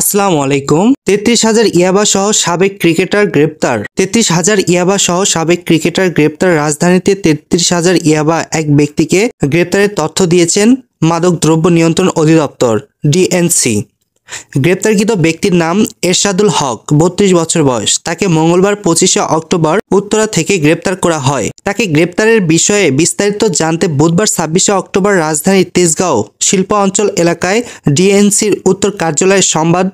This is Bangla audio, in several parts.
আসসালামু আলাইকুম তেত্রিশ হাজার ইয়াবা সহ সাবেক ক্রিকেটার গ্রেপ্তার তেত্রিশ হাজার ইয়াবা সহ সাবেক ক্রিকেটার গ্রেপ্তার রাজধানীতে তেত্রিশ হাজার ইয়াবা এক ব্যক্তিকে গ্রেপ্তারের তথ্য দিয়েছেন মাদক দ্রব্য নিয়ন্ত্রণ অধিদপ্তর ডিএনসি গ্রেপ্তারকৃত ব্যক্তির নাম এরশাদুল হক বত্রিশ বছর বয়স তাকে মঙ্গলবার পঁচিশে অক্টোবর উত্তরা থেকে গ্রেপ্তার করা হয় তাকে গ্রেপ্তারের বিষয়ে বিস্তারিত জানতে বুধবার ছাব্বিশে অক্টোবর রাজধানীর তেজগাঁও শিল্প অঞ্চল এলাকায় ডিএনসির উত্তর কার্যালয়ে সংবাদ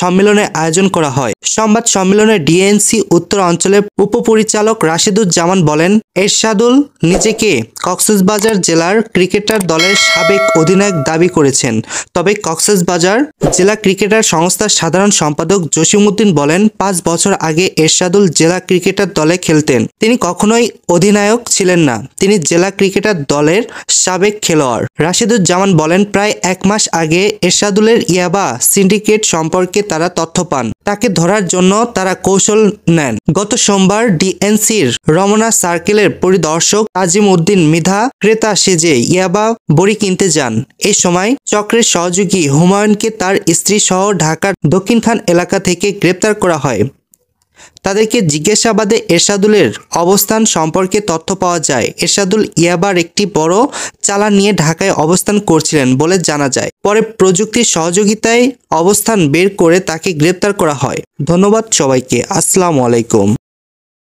সম্মেলনের আয়োজন করা হয় সংবাদ সম্মেলনে ডিএনসি উত্তর অঞ্চলের উপপরিচালক রাশিদুজ্জামান বলেন এরশাদুল নিজেকে কক্সবাজার জেলার ক্রিকেটার দলের সাবেক অধিনায়ক দাবি করেছেন তবে কক্সবাজার জেলা ক্রিকেটার সংস্থার সাধারণ সম্পাদক জসিমউদ্দিন বলেন পাঁচ বছর আগে এরশাদুল জেলা ক্রিকেটার দলে খেলতেন তিনি কখনোই অধীন অধিনায়ক ছিলেন না তিনি জেলা ক্রিকেটার দলের সাবেক খেলোয়াড় রাশিদুজ্জামান বলেন প্রায় এক মাস আগে এরশাদুলের ইয়াবা সিন্ডিকেট সম্পর্কে তারা তথ্য পান তাকে ধরার জন্য তারা কৌশল নেন গত সোমবার ডিএনসির রমনা সার্কেলের পরিদর্শক আজিম উদ্দিন মিধা ক্রেতা সেজে ইয়াবা বড়ি কিনতে যান এ সময় চক্রের সহযোগী হুমায়ুনকে তার স্ত্রী সহ ঢাকার দক্ষিণ খান এলাকা থেকে গ্রেপ্তার করা হয় তাদেরকে জিজ্ঞাসাবাদে এরশাদুলের অবস্থান সম্পর্কে তথ্য পাওয়া যায় এরশাদুল ইয়াবার একটি বড় চালান নিয়ে ঢাকায় অবস্থান করছিলেন বলে জানা যায় পরে প্রযুক্তির সহযোগিতায় অবস্থান বের করে তাকে গ্রেপ্তার করা হয় ধন্যবাদ সবাইকে আসসালামু আলাইকুম